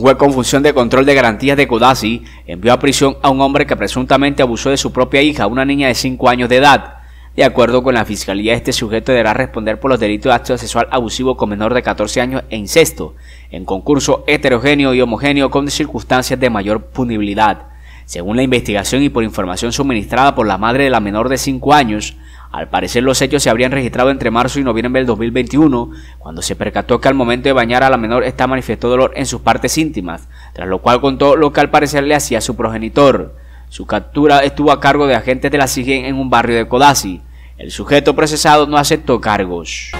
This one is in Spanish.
Un juez con función de control de garantías de Codazzi envió a prisión a un hombre que presuntamente abusó de su propia hija, una niña de 5 años de edad. De acuerdo con la fiscalía, este sujeto deberá responder por los delitos de acto sexual abusivo con menor de 14 años e incesto, en concurso heterogéneo y homogéneo con circunstancias de mayor punibilidad. Según la investigación y por información suministrada por la madre de la menor de 5 años, al parecer los hechos se habrían registrado entre marzo y noviembre del 2021, cuando se percató que al momento de bañar a la menor esta manifestó dolor en sus partes íntimas, tras lo cual contó lo que al parecer le hacía su progenitor. Su captura estuvo a cargo de agentes de la SIGEN en un barrio de Codazzi. El sujeto procesado no aceptó cargos.